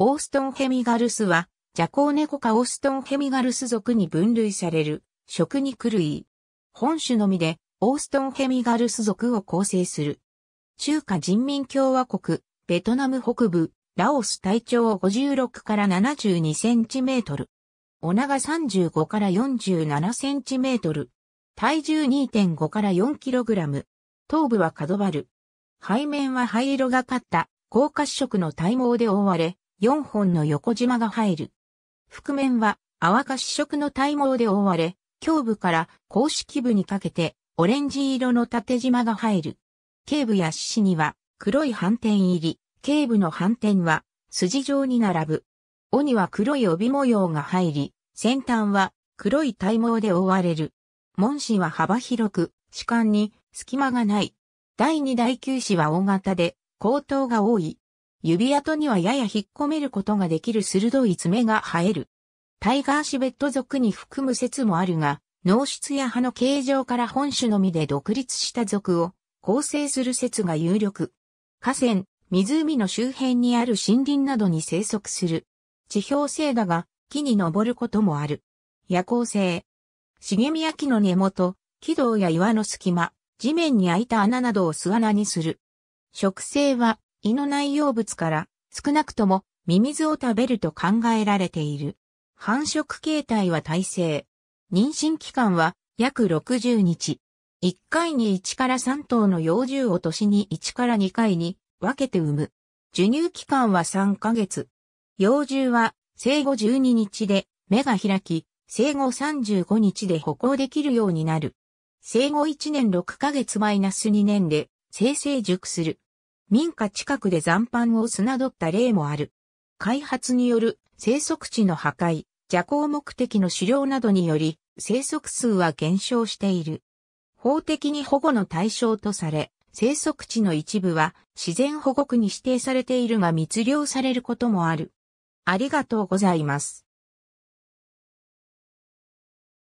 オーストンヘミガルスは、ジャコウネコ科オーストンヘミガルス属に分類される、食肉類。本種のみで、オーストンヘミガルス属を構成する。中華人民共和国、ベトナム北部、ラオス体長56から72センチメートル。お長35から47センチメートル。体重2.5から4キログラム。頭部は角張る。背面は灰色がかった、高褐色の体毛で覆われ、4本の横縞が入る。覆面は淡し色の体毛で覆われ、胸部から公式部にかけてオレンジ色の縦縞が入る。頸部や四肢には黒い斑点入り、頸部の斑点は筋状に並ぶ。尾には黒い帯模様が入り、先端は黒い体毛で覆われる。門歯は幅広く、歯間に隙間がない。第二第九歯は大型で、口頭が多い。指跡にはやや引っ込めることができる鋭い爪が生える。タイガーシベット属に含む説もあるが、脳質や葉の形状から本種のみで独立した属を構成する説が有力。河川、湖の周辺にある森林などに生息する。地表性だが、木に登ることもある。夜行性。茂みや木の根元、軌道や岩の隙間、地面に開いた穴などを巣穴にする。植生は、胃の内容物から少なくともミミズを食べると考えられている。繁殖形態は耐性。妊娠期間は約60日。1回に1から3頭の幼獣を年に1から2回に分けて産む。授乳期間は3ヶ月。幼獣は生後12日で目が開き、生後35日で歩行できるようになる。生後1年6ヶ月マイナス2年で生成熟する。民家近くで残飯を砂取った例もある。開発による生息地の破壊、蛇行目的の狩猟などにより、生息数は減少している。法的に保護の対象とされ、生息地の一部は自然保護区に指定されているが密漁されることもある。ありがとうございます。